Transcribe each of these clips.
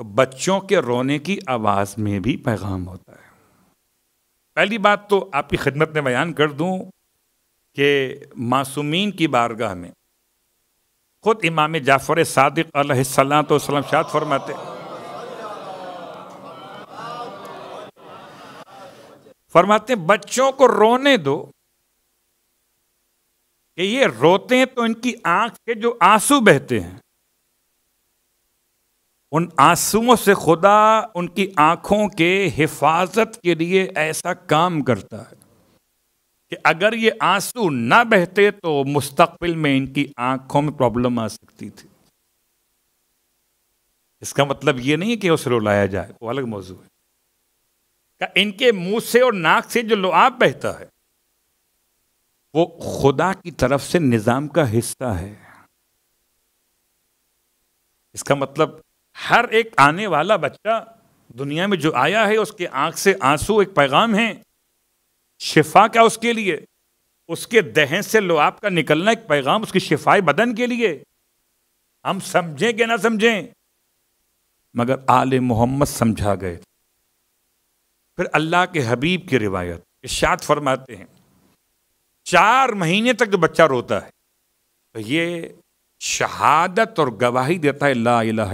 तो बच्चों के रोने की आवाज़ में भी पैगाम होता है पहली बात तो आपकी खिदमत में बयान कर दूं कि मासूमीन की बारगाह में खुद इमाम जाफ़र सादिक सलाम तो शाद फरमाते फरमाते बच्चों को रोने दो कि ये रोते हैं तो इनकी आंख के जो आंसू बहते हैं उन आंसुओं से खुदा उनकी आंखों के हिफाजत के लिए ऐसा काम करता है कि अगर ये आंसू ना बहते तो मुस्तबिल में इनकी आंखों में प्रॉब्लम आ सकती थी इसका मतलब ये नहीं कि उसे रुलाया जाए वो अलग मौजू है का इनके मुंह से और नाक से जो लुआब बहता है वो खुदा की तरफ से निज़ाम का हिस्सा है इसका मतलब हर एक आने वाला बच्चा दुनिया में जो आया है उसके आंख से आंसू एक पैगाम है शिफा का उसके लिए उसके दहन से लोआब का निकलना एक पैगाम उसकी शिफाई बदन के लिए हम समझें कि ना समझें मगर आल मोहम्मद समझा गए फिर अल्लाह के हबीब की रिवायत इशात फरमाते हैं चार महीने तक जो बच्चा रोता है तो ये शहादत और गवाही देता है ला इला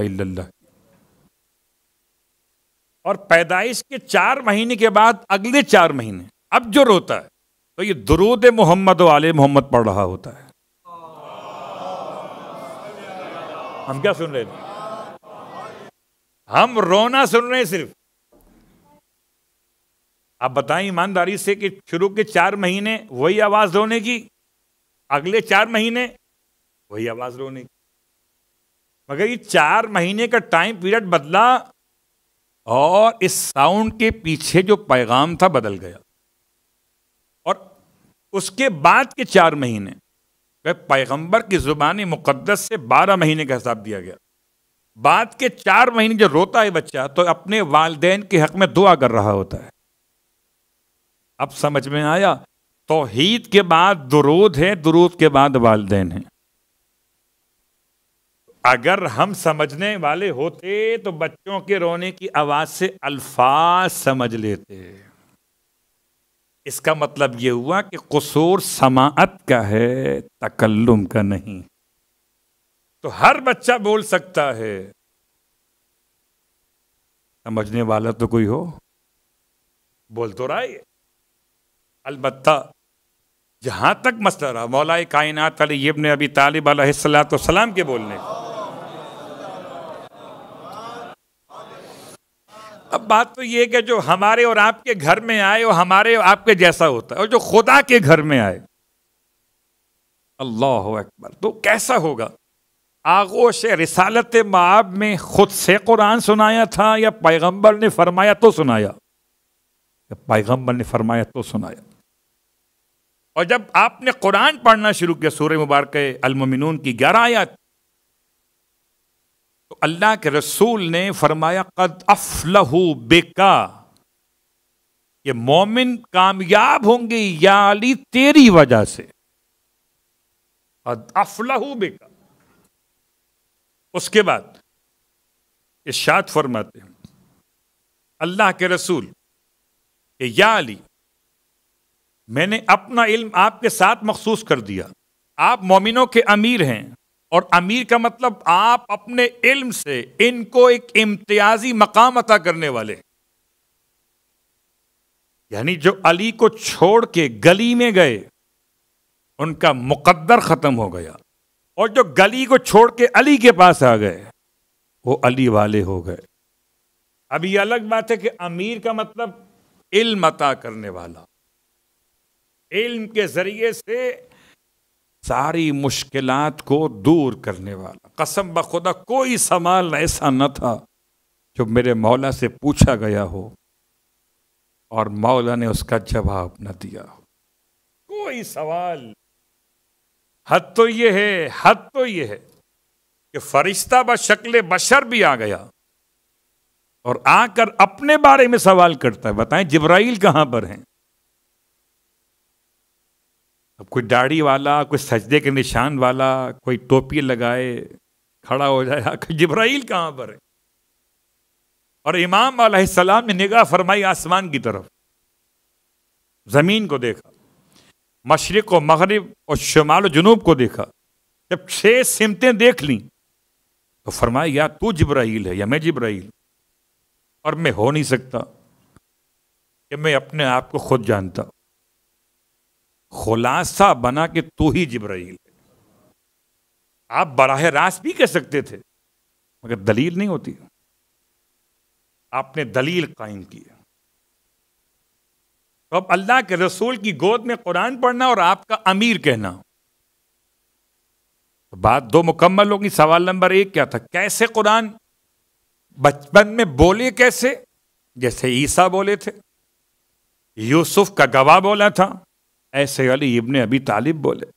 और पैदाइश के चार महीने के बाद अगले चार महीने अब जो रोता है तो ये दरूद मोहम्मद वाले मोहम्मद पढ़ रहा होता है हम क्या सुन रहे थे हम रोना सुन रहे हैं सिर्फ आप बताएं ईमानदारी से कि शुरू के चार महीने वही आवाज रोने की अगले चार महीने वही आवाज रोने की मगर ये चार महीने का टाइम पीरियड बदला और इस साउंड के पीछे जो पैगाम था बदल गया और उसके बाद के चार महीने पैगंबर की जुबानी मुकद्दस से बारह महीने का हिसाब दिया गया बाद के चार महीने जो रोता है बच्चा तो अपने वालदेन के हक में दुआ कर रहा होता है अब समझ में आया तोहीद के बाद दुरूद है दुरूद के बाद वालदेन है अगर हम समझने वाले होते तो बच्चों के रोने की आवाज़ से अल्फाज समझ लेते इसका मतलब ये हुआ कि कसूर समात का है तकल्लुम का नहीं तो हर बच्चा बोल सकता है समझने वाला तो कोई हो बोल तो रहा है अलबत् जहां तक मसला रहा मौलाए कायनात अली इब्न अभी तालिब सलाम के बोलने का अब बात तो ये कि जो हमारे और आपके घर में आए और हमारे और आपके जैसा होता है और जो खुदा के घर में आए अल्लाह अकबर तो कैसा होगा आगोश रिसालत माब में खुद से कुरान सुनाया था या पैगंबर ने फरमाया तो सुनाया या पैगंबर ने फरमाया तो सुनाया और जब आपने कुरान पढ़ना शुरू किया सूर्य मुबारक अलमिन की ग्यारह आयत तो अल्लाह के रसूल ने फरमाया कद अफलहू बेका ये मोमिन कामयाब होंगे या अली तेरी वजह से कद अफलहू बेका उसके बाद इशाद फरमाते हैं अल्लाह के रसूल या अली मैंने अपना इल्म आपके साथ मखसूस कर दिया आप मोमिनों के अमीर हैं और अमीर का मतलब आप अपने इल्म से इनको एक इम्तियाजी मकाम अता करने वाले यानी जो अली को छोड़ के गली में गए उनका मुकद्दर ख़त्म हो गया और जो गली को छोड़ के अली के पास आ गए वो अली वाले हो गए अब ये अलग बात है कि अमीर का मतलब इल्म अता करने वाला इल्म के ज़रिए से सारी मुश्किलात को दूर करने वाला कसम बखुदा कोई सवाल ऐसा न था जो मेरे मौला से पूछा गया हो और मौला ने उसका जवाब न दिया हो कोई सवाल हद तो ये है हद तो ये है कि फरिश्ता ब शक्ल बशर भी आ गया और आकर अपने बारे में सवाल करता है बताएं जिब्राइल कहां पर हैं अब कोई दाढ़ी वाला कोई सजदे के निशान वाला कोई टोपी लगाए खड़ा हो जाए आखिर जब्राइल कहाँ पर है और इमाम सलाम ने निगाह फरमाई आसमान की तरफ ज़मीन को देखा मशरक़ व मगरब और शुमाल व जनूब को देखा जब छह सिमतें देख ली तो फरमाया या तू जिब्राइल है या मैं जिब्राइल और मैं हो नहीं सकता कि मैं अपने आप को खुद जानता खुलासा बना के तू ही जिब्राइल आप बराह रास्त भी कह सकते थे मगर दलील नहीं होती आपने दलील कायम की तो अब अल्लाह के रसूल की गोद में कुरान पढ़ना और आपका अमीर कहना तो बात दो मुकम्मल होगी सवाल नंबर एक क्या था कैसे कुरान बचपन में बोले कैसे जैसे ईसा बोले थे यूसुफ का गवाह बोला था ऐसे अली इब्ने अभी तालिब बोले